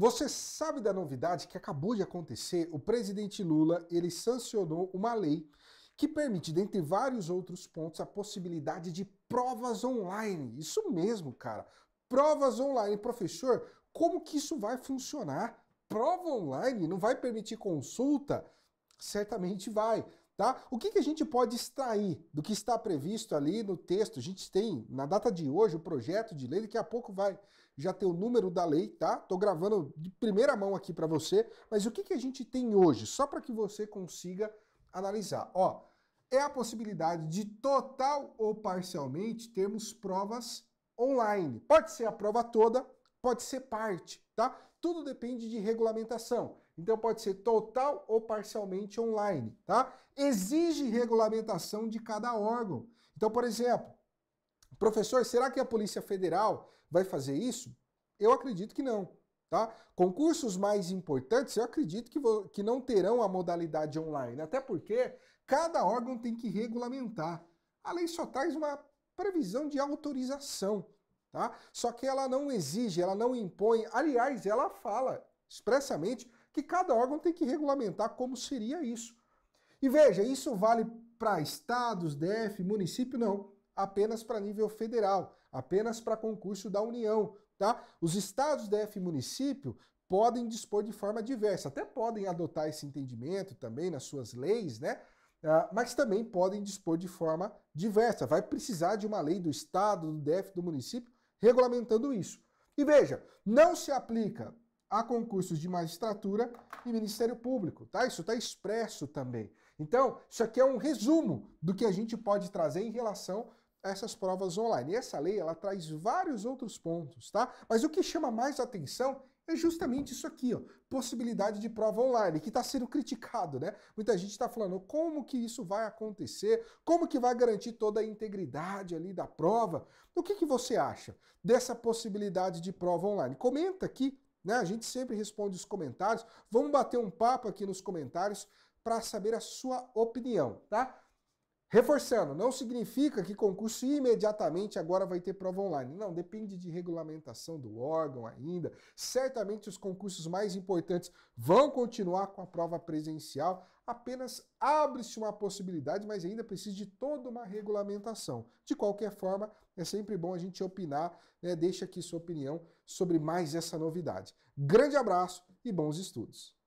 Você sabe da novidade que acabou de acontecer? O presidente Lula ele sancionou uma lei que permite, dentre vários outros pontos, a possibilidade de provas online. Isso mesmo, cara. Provas online. Professor, como que isso vai funcionar? Prova online não vai permitir consulta? Certamente vai. Tá? O que, que a gente pode extrair do que está previsto ali no texto? A gente tem, na data de hoje, o projeto de lei, daqui a pouco vai já ter o número da lei, tá? Estou gravando de primeira mão aqui para você, mas o que, que a gente tem hoje, só para que você consiga analisar? Ó, é a possibilidade de total ou parcialmente termos provas online. Pode ser a prova toda, pode ser parte, tá? Tudo depende de regulamentação. Então pode ser total ou parcialmente online, tá? Exige regulamentação de cada órgão. Então, por exemplo, professor, será que a Polícia Federal vai fazer isso? Eu acredito que não. Tá? Concursos mais importantes, eu acredito que, que não terão a modalidade online, até porque cada órgão tem que regulamentar. A lei só traz uma previsão de autorização, tá? Só que ela não exige, ela não impõe. Aliás, ela fala expressamente que cada órgão tem que regulamentar como seria isso. E veja, isso vale para estados, DF, município, não. Apenas para nível federal, apenas para concurso da União, tá? Os estados, DF e município podem dispor de forma diversa, até podem adotar esse entendimento também nas suas leis, né? Ah, mas também podem dispor de forma diversa. Vai precisar de uma lei do estado, do DF, do município, regulamentando isso. E veja, não se aplica a concursos de magistratura e Ministério Público, tá? Isso está expresso também. Então, isso aqui é um resumo do que a gente pode trazer em relação a essas provas online. E essa lei, ela traz vários outros pontos, tá? Mas o que chama mais atenção é justamente isso aqui, ó, possibilidade de prova online, que está sendo criticado, né? Muita gente está falando como que isso vai acontecer, como que vai garantir toda a integridade ali da prova. O que, que você acha dessa possibilidade de prova online? Comenta aqui né? A gente sempre responde os comentários. Vamos bater um papo aqui nos comentários para saber a sua opinião, tá? Reforçando, não significa que concurso imediatamente agora vai ter prova online. Não, depende de regulamentação do órgão ainda. Certamente os concursos mais importantes vão continuar com a prova presencial. Apenas abre-se uma possibilidade, mas ainda precisa de toda uma regulamentação. De qualquer forma, é sempre bom a gente opinar, né? deixa aqui sua opinião sobre mais essa novidade. Grande abraço e bons estudos!